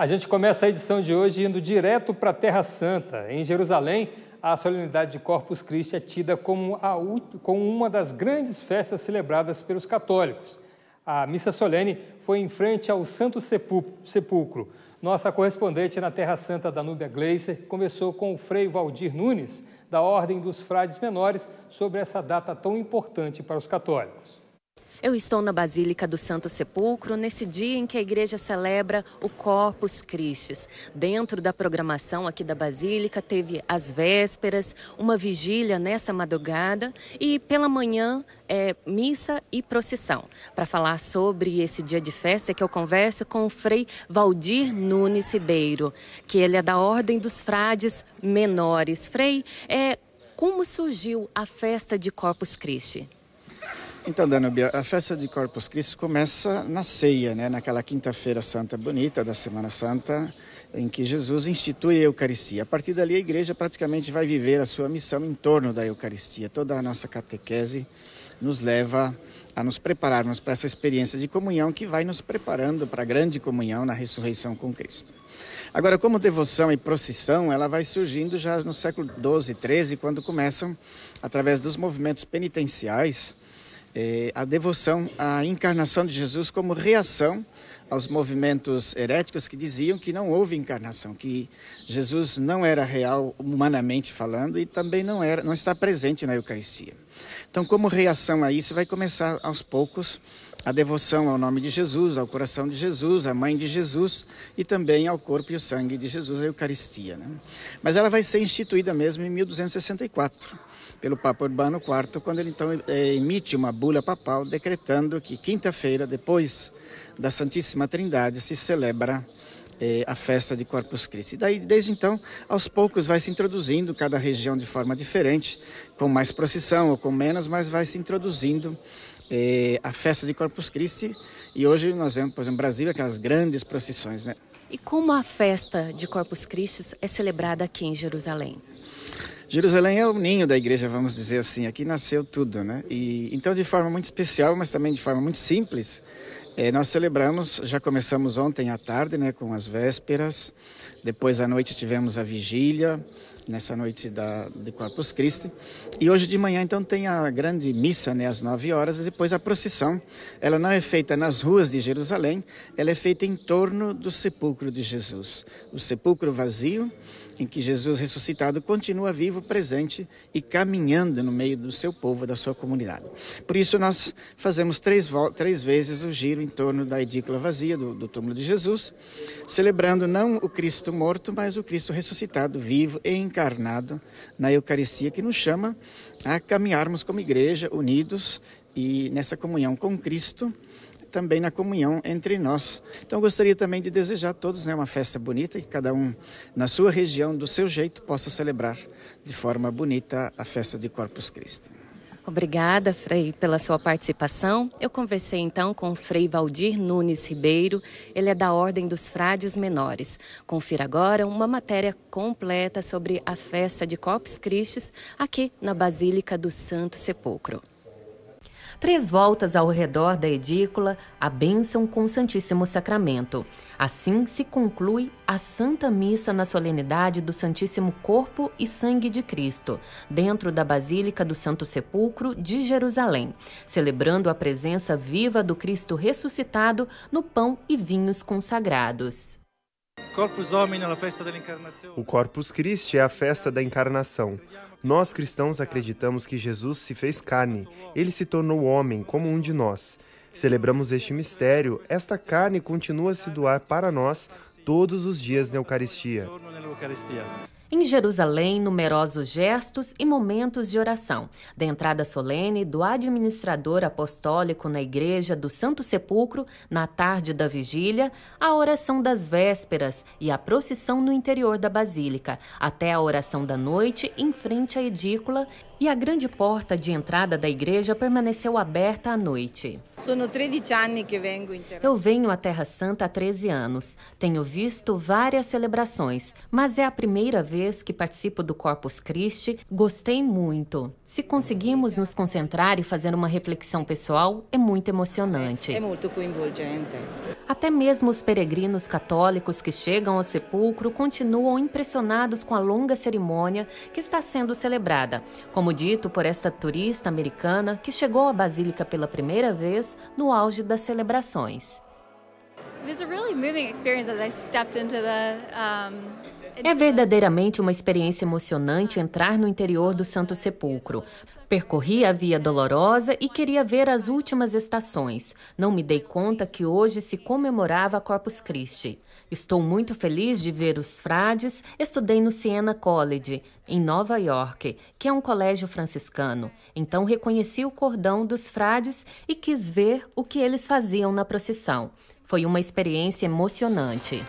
A gente começa a edição de hoje indo direto para a Terra Santa. Em Jerusalém, a solenidade de Corpus Christi é tida como, a, como uma das grandes festas celebradas pelos católicos. A missa solene foi em frente ao Santo Sepulcro. Nossa correspondente na Terra Santa, Danúbia Gleiser, conversou com o Frei Valdir Nunes, da Ordem dos Frades Menores, sobre essa data tão importante para os católicos. Eu estou na Basílica do Santo Sepulcro nesse dia em que a igreja celebra o Corpus Christi. Dentro da programação aqui da Basílica teve as vésperas, uma vigília nessa madrugada e pela manhã é, missa e procissão. Para falar sobre esse dia de festa, é que eu converso com o Frei Valdir Nunes Ribeiro, que ele é da Ordem dos Frades Menores. Frei, é, como surgiu a festa de Corpus Christi? Então, Danubia, a festa de Corpus Christi começa na ceia, né? naquela quinta-feira santa bonita da Semana Santa, em que Jesus institui a Eucaristia. A partir dali, a igreja praticamente vai viver a sua missão em torno da Eucaristia. Toda a nossa catequese nos leva a nos prepararmos para essa experiência de comunhão que vai nos preparando para a grande comunhão na ressurreição com Cristo. Agora, como devoção e procissão, ela vai surgindo já no século XII e XIII, quando começam, através dos movimentos penitenciais, é, a devoção à encarnação de Jesus como reação aos movimentos heréticos que diziam que não houve encarnação, que Jesus não era real humanamente falando e também não era, não está presente na Eucaristia. Então, como reação a isso, vai começar aos poucos a devoção ao nome de Jesus, ao coração de Jesus, à mãe de Jesus e também ao corpo e o sangue de Jesus, a Eucaristia. Né? Mas ela vai ser instituída mesmo em 1264 pelo Papa Urbano IV, quando ele então eh, emite uma bula papal decretando que quinta-feira, depois da Santíssima Trindade, se celebra eh, a festa de Corpus Christi. daí, desde então, aos poucos vai se introduzindo cada região de forma diferente, com mais procissão ou com menos, mas vai se introduzindo eh, a festa de Corpus Christi. E hoje nós vemos, por exemplo, no Brasil, aquelas grandes procissões, né? E como a festa de Corpus Christi é celebrada aqui em Jerusalém? Jerusalém é o ninho da igreja, vamos dizer assim. Aqui nasceu tudo, né? E então, de forma muito especial, mas também de forma muito simples, eh, nós celebramos. Já começamos ontem à tarde, né, com as vésperas. Depois à noite tivemos a vigília nessa noite da, de Corpus Christi. E hoje de manhã, então, tem a grande missa, né, às 9 horas, e depois a procissão. Ela não é feita nas ruas de Jerusalém, ela é feita em torno do sepulcro de Jesus. O sepulcro vazio, em que Jesus ressuscitado continua vivo, presente e caminhando no meio do seu povo, da sua comunidade. Por isso, nós fazemos três, três vezes o giro em torno da edícula vazia do, do túmulo de Jesus, celebrando não o Cristo morto, mas o Cristo ressuscitado, vivo, em encarnado na Eucaristia, que nos chama a caminharmos como igreja, unidos e nessa comunhão com Cristo, também na comunhão entre nós. Então, gostaria também de desejar a todos né, uma festa bonita e que cada um, na sua região, do seu jeito, possa celebrar de forma bonita a festa de Corpus Christi. Obrigada, Frei, pela sua participação. Eu conversei então com o Frei Valdir Nunes Ribeiro, ele é da Ordem dos Frades Menores. Confira agora uma matéria completa sobre a festa de Corpus Christi aqui na Basílica do Santo Sepulcro três voltas ao redor da edícula, a bênção com o Santíssimo Sacramento. Assim se conclui a Santa Missa na solenidade do Santíssimo Corpo e Sangue de Cristo, dentro da Basílica do Santo Sepulcro de Jerusalém, celebrando a presença viva do Cristo ressuscitado no pão e vinhos consagrados. O Corpus Christi é a festa da encarnação. Nós cristãos acreditamos que Jesus se fez carne, ele se tornou homem, como um de nós. Celebramos este mistério, esta carne continua a se doar para nós todos os dias na Eucaristia. Em Jerusalém, numerosos gestos e momentos de oração, da entrada solene do administrador apostólico na Igreja do Santo Sepulcro, na tarde da vigília, à oração das vésperas e à procissão no interior da Basílica, até a oração da noite em frente à edícula e a grande porta de entrada da igreja permaneceu aberta à noite. Eu venho à Terra Santa há 13 anos. Tenho visto várias celebrações, mas é a primeira vez vez que participo do Corpus Christi, gostei muito. Se conseguimos nos concentrar e fazer uma reflexão pessoal, é muito emocionante. É muito envolvente. Até mesmo os peregrinos católicos que chegam ao sepulcro continuam impressionados com a longa cerimônia que está sendo celebrada, como dito por esta turista americana que chegou à Basílica pela primeira vez no auge das celebrações. It was a really moving experience as I stepped into the um, é verdadeiramente uma experiência emocionante entrar no interior do Santo Sepulcro. Percorri a Via Dolorosa e queria ver as últimas estações. Não me dei conta que hoje se comemorava Corpus Christi. Estou muito feliz de ver os frades. Estudei no Siena College, em Nova York, que é um colégio franciscano. Então reconheci o cordão dos frades e quis ver o que eles faziam na procissão. Foi uma experiência emocionante.